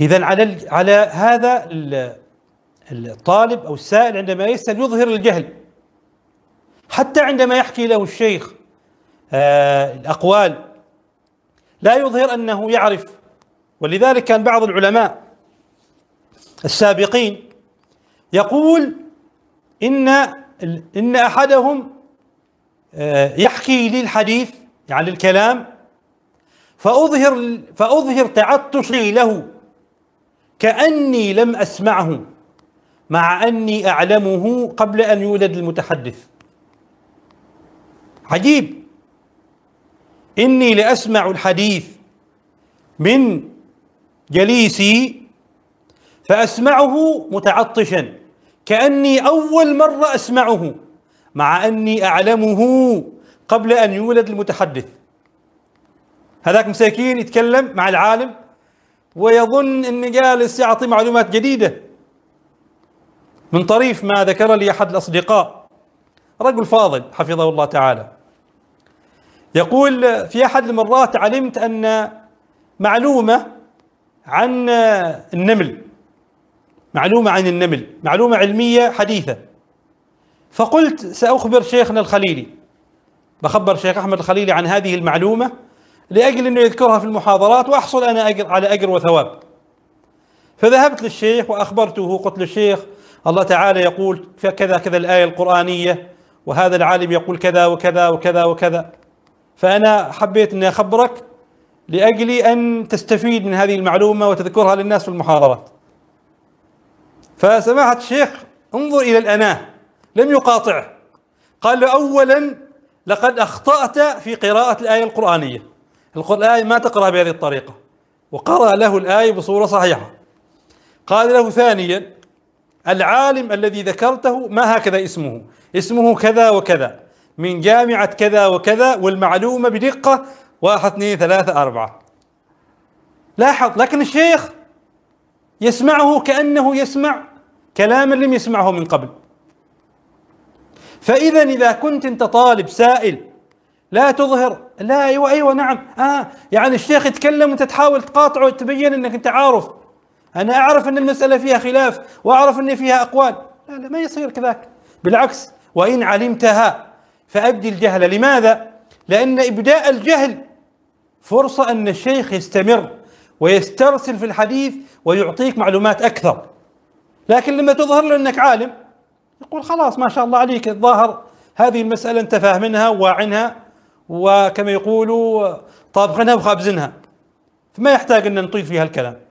إذا على على هذا الطالب أو السائل عندما يسأل يظهر الجهل حتى عندما يحكي له الشيخ آه الأقوال لا يظهر أنه يعرف ولذلك كان بعض العلماء السابقين يقول إن إن أحدهم آه يحكي لي الحديث يعني الكلام فأظهر فأظهر تعطشي له كأني لم أسمعه مع أني أعلمه قبل أن يولد المتحدث عجيب إني لأسمع الحديث من جليسي فأسمعه متعطشا كأني أول مرة أسمعه مع أني أعلمه قبل أن يولد المتحدث هذاك مساكين يتكلم مع العالم ويظن اني جالس يعطي معلومات جديده من طريف ما ذكر لي احد الاصدقاء رجل فاضل حفظه الله تعالى يقول في احد المرات علمت ان معلومه عن النمل معلومه عن النمل معلومه علميه حديثه فقلت ساخبر شيخنا الخليلي بخبر شيخ احمد الخليلي عن هذه المعلومه لأجل أنه يذكرها في المحاضرات وأحصل أنا أجر على أجر وثواب فذهبت للشيخ وأخبرته قلت للشيخ الله تعالى يقول كذا كذا الآية القرآنية وهذا العالم يقول كذا وكذا وكذا وكذا فأنا حبيت أني أخبرك لأجل أن تستفيد من هذه المعلومة وتذكرها للناس في المحاضرات فسماحة الشيخ انظر إلى الأناه لم يقاطعه قال له أولا لقد أخطأت في قراءة الآية القرآنية القرآن ما تقرأ بهذه الطريقة وقرأ له الآية بصورة صحيحة قال له ثانيا العالم الذي ذكرته ما هكذا اسمه اسمه كذا وكذا من جامعة كذا وكذا والمعلومة بدقة واحد اثنين ثلاثة أربعة لاحظ لكن الشيخ يسمعه كأنه يسمع كلاما لم يسمعه من قبل فإذا إذا كنت أنت طالب سائل لا تظهر لا ايوه ايوه نعم اه يعني الشيخ يتكلم وانت تحاول تقاطعه وتبين انك انت عارف انا اعرف ان المساله فيها خلاف واعرف ان فيها اقوال لا لا ما يصير كذاك بالعكس وان علمتها فابدي الجهل لماذا؟ لان ابداء الجهل فرصه ان الشيخ يستمر ويسترسل في الحديث ويعطيك معلومات اكثر لكن لما تظهر له انك عالم يقول خلاص ما شاء الله عليك الظاهر هذه المساله انت فاهمنها وواعنها وكما يقولوا طابخنا وخابزنها فما يحتاج ان نطيل فيها الكلام